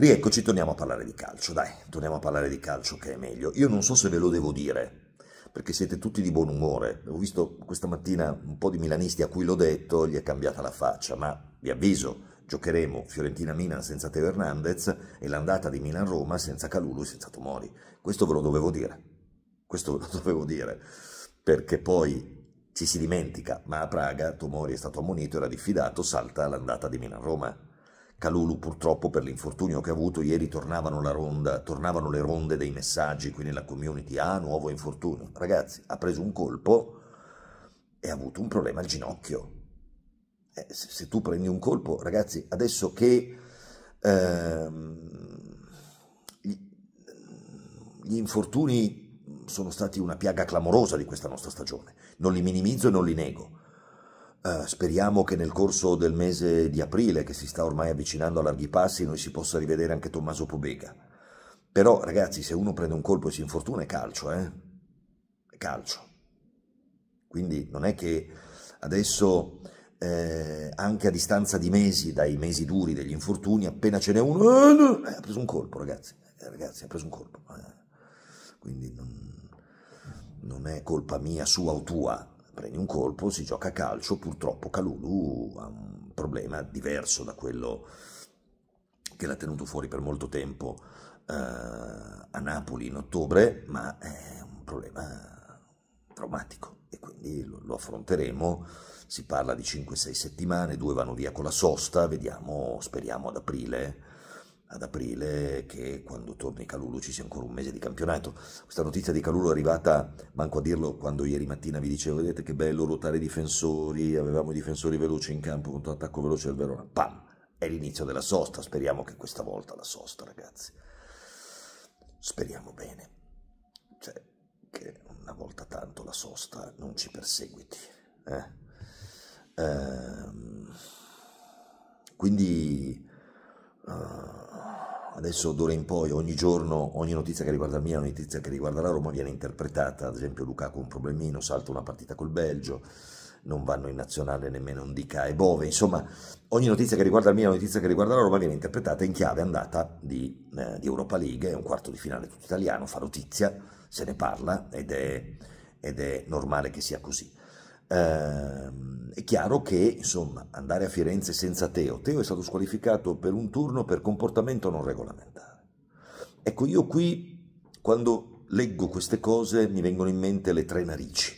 Rieccoci, torniamo a parlare di calcio, dai, torniamo a parlare di calcio che è meglio. Io non so se ve lo devo dire, perché siete tutti di buon umore. Ho visto questa mattina un po' di milanisti a cui l'ho detto, gli è cambiata la faccia, ma vi avviso, giocheremo Fiorentina-Milan senza Teo Hernandez e l'andata di Milan-Roma senza Calulu e senza Tomori. Questo ve lo dovevo dire, questo ve lo dovevo dire, perché poi ci si dimentica, ma a Praga Tomori è stato ammonito, era diffidato, salta l'andata di Milan-Roma Calulu purtroppo per l'infortunio che ha avuto ieri tornavano, ronda, tornavano le ronde dei messaggi qui nella community, ah nuovo infortunio, ragazzi ha preso un colpo e ha avuto un problema al ginocchio. Eh, se, se, tu prendi un colpo, ragazzi, adesso che ehm, gli, gli infortuni sono stati una piaga clamorosa di questa nostra stagione, non li minimizzo e non li nego, eh, speriamo che nel corso del mese di aprile, che si sta ormai avvicinando a larghi passi, noi si possa rivedere anche Tommaso Pobega. Però ragazzi, se uno prende un colpo e si infortuna è calcio, eh? È calcio. Quindi non è che adesso, eh, anche a distanza di mesi, dai mesi duri degli infortuni, appena ce n'è uno, eh, eh ha preso un colpo ragazzi, eh, ragazzi, ha preso un colpo. Quindi non, non è colpa mia, sua o tua, prendi un colpo, si gioca a calcio, purtroppo Calulu ha un problema diverso da quello che l'ha tenuto fuori per molto tempo eh, a Napoli in ottobre, ma è un problema traumatico e quindi lo, lo affronteremo. Si parla di 5-6 settimane, due vanno via con la sosta, vediamo, speriamo ad aprile ad aprile che quando torni Calulu ci sia ancora un mese di campionato. Questa notizia di Calulu è arrivata, manco a dirlo, quando ieri mattina vi dicevo, vedete che bello ruotare i difensori, avevamo i difensori veloci in campo contro l'attacco veloce del Verona. Pam! È l'inizio della sosta, speriamo che questa volta la sosta, ragazzi. Speriamo bene. Cioè, che una volta tanto la sosta non ci perseguiti. Eh? Ehm, quindi adesso d'ora in poi ogni giorno ogni notizia che riguarda il Milan, ogni notizia che riguarda la Roma viene interpretata, ad esempio Lukaku un problemino, salta una partita col Belgio, non vanno in nazionale nemmeno un DK e Bove, insomma ogni notizia che riguarda il Milan, ogni notizia che riguarda la Roma viene interpretata in chiave andata di, eh, di Europa League, è un quarto di finale tutto italiano, fa notizia, se ne parla ed è, ed è normale che sia così eh, è chiaro che insomma, andare a Firenze senza Teo, Teo è stato squalificato per un turno per comportamento non regolamentare. Ecco, io qui quando leggo queste cose mi vengono in mente le tre narici,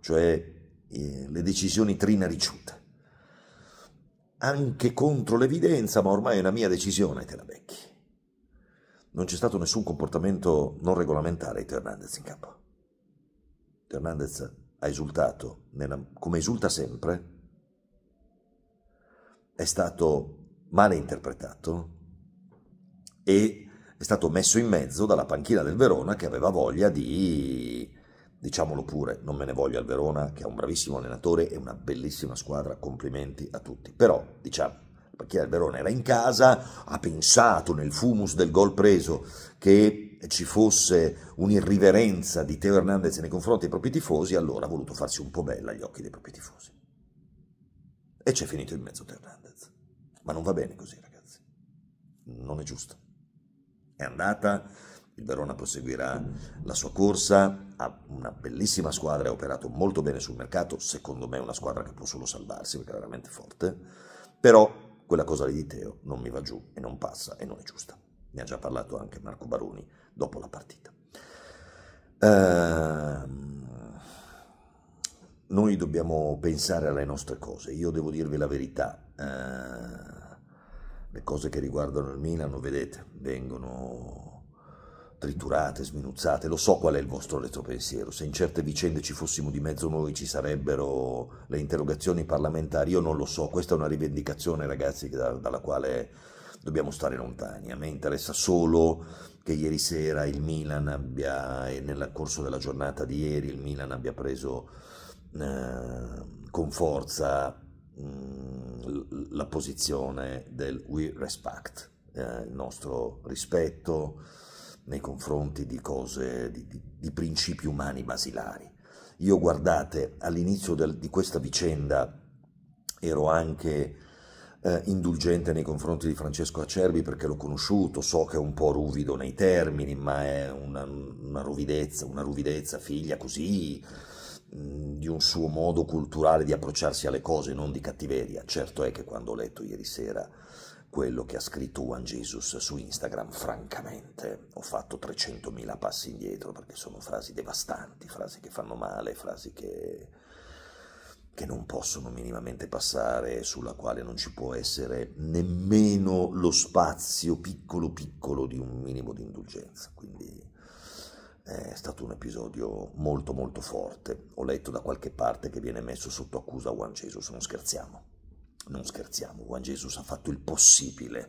cioè eh, le decisioni trinariciute. Anche contro l'evidenza, ma ormai è una mia decisione, te la becchi. Non c'è stato nessun comportamento non regolamentare di Hernandez in campo. Hernandez ha esultato, nella, come esulta sempre, è stato male interpretato e è stato messo in mezzo dalla panchina del Verona che aveva voglia di, diciamolo pure, non me ne voglio al Verona che è un bravissimo allenatore e una bellissima squadra, complimenti a tutti, però diciamo la panchina del Verona era in casa, ha pensato nel fumus del gol preso che ci fosse un'irriverenza di Teo Hernandez nei confronti dei propri tifosi, allora ha voluto farsi un po' bella agli occhi dei propri tifosi. E c'è finito in mezzo Teo Hernandez. Ma non va bene così, ragazzi. Non è giusto. È andata, il Verona proseguirà la sua corsa, ha una bellissima squadra, ha operato molto bene sul mercato, secondo me è una squadra che può solo salvarsi perché è veramente forte, però quella cosa lì di Teo non mi va giù e non passa e non è giusta. Ne ha già parlato anche Marco Baroni dopo la partita. Uh, noi dobbiamo pensare alle nostre cose, io devo dirvi la verità. Uh, le cose che riguardano il Milano, vedete, vengono triturate, sminuzzate. Lo so qual è il vostro retropensiero. Se in certe vicende ci fossimo di mezzo noi ci sarebbero le interrogazioni parlamentari. Io non lo so. Questa è una rivendicazione, ragazzi, dalla quale dobbiamo stare lontani. A me interessa solo che ieri sera il Milan abbia, nel corso della giornata di ieri, il Milan abbia preso eh, con forza mh, mm, la posizione del We Respect, eh, il nostro rispetto nei confronti di cose, di, di, di principi umani basilari. Io guardate, all'inizio di questa vicenda ero anche eh, indulgente nei confronti di Francesco Acerbi perché l'ho conosciuto, so che è un po' ruvido nei termini, ma è una, una ruvidezza, una ruvidezza figlia così mm, di un suo modo culturale di approcciarsi alle cose, non di cattiveria. Certo è che quando ho letto ieri sera quello che ha scritto Juan Jesus su Instagram, francamente ho fatto 300.000 passi indietro perché sono frasi devastanti, frasi che fanno male, frasi che che non possono minimamente passare, sulla quale non ci può essere nemmeno lo spazio piccolo piccolo di un minimo di indulgenza. Quindi eh, è stato un episodio molto molto forte. Ho letto da qualche parte che viene messo sotto accusa Juan Jesus, non scherziamo. Non scherziamo, Juan Jesus ha fatto il possibile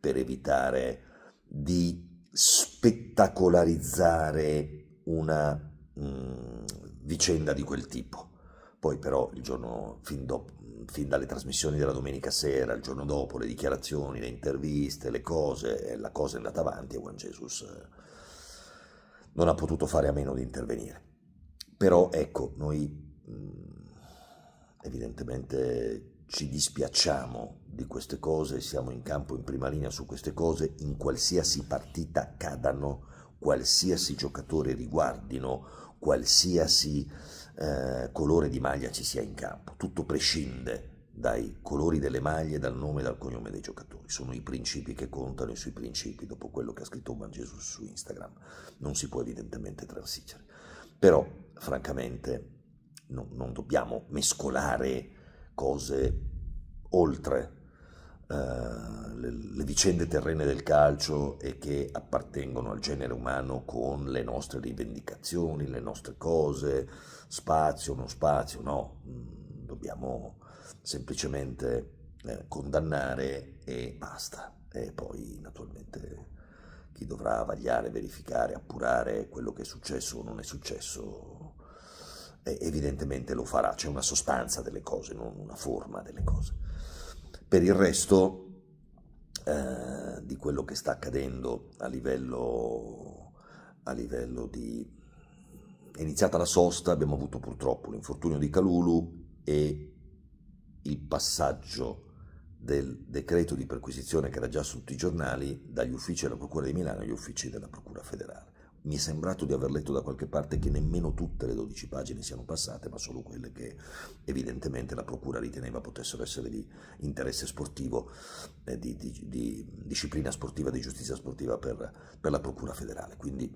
per evitare di spettacolarizzare una mh, mm, vicenda di quel tipo poi però il giorno, fin, dopo, fin, dalle trasmissioni della domenica sera, il giorno dopo, le dichiarazioni, le interviste, le cose, eh, la cosa è andata avanti e Juan Jesus eh, non ha potuto fare a meno di intervenire. Però ecco, noi mm, evidentemente ci dispiacciamo di queste cose, siamo in campo in prima linea su queste cose, in qualsiasi partita cadano, qualsiasi giocatore riguardino, qualsiasi eh, colore di maglia ci sia in campo. Tutto prescinde dai colori delle maglie, dal nome e dal cognome dei giocatori. Sono i principi che contano e sui principi, dopo quello che ha scritto Man Jesus su Instagram, non si può evidentemente transigere. Però, francamente, no, non dobbiamo mescolare cose oltre eh, le, le vicende terrene del calcio e che appartengono al genere umano con le nostre rivendicazioni, le nostre cose, spazio, non spazio, no, mm, dobbiamo semplicemente eh, condannare e basta. E poi naturalmente chi dovrà vagliare, verificare, appurare quello che è successo o non è successo, eh, evidentemente lo farà, c'è una sostanza delle cose, non una forma delle cose. Per il resto eh, di quello che sta accadendo a livello, a livello di... È iniziata la sosta, abbiamo avuto purtroppo l'infortunio di Calulu e il passaggio del decreto di perquisizione che era già sotto i giornali dagli uffici della Procura di Milano agli uffici della Procura federale. Mi è sembrato di aver letto da qualche parte che nemmeno tutte le 12 pagine siano passate, ma solo quelle che evidentemente la Procura riteneva potessero essere di interesse sportivo, eh, di, di, di, disciplina sportiva, di giustizia sportiva per, per la Procura federale. Quindi,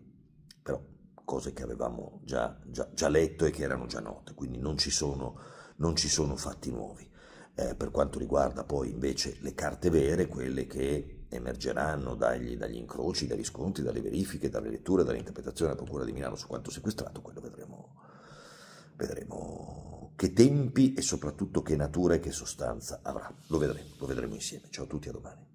però, cose che avevamo già, già, già, letto e che erano già note, quindi non ci sono, non ci sono fatti nuovi. Eh, per quanto riguarda poi invece le carte vere, quelle che emergeranno dagli, dagli, incroci, dagli scontri, dalle verifiche, dalle letture, dall'interpretazione della Procura di Milano su quanto sequestrato, quello vedremo, vedremo che tempi e soprattutto che natura e che sostanza avrà. Lo vedremo, lo vedremo insieme. Ciao a tutti, a domani.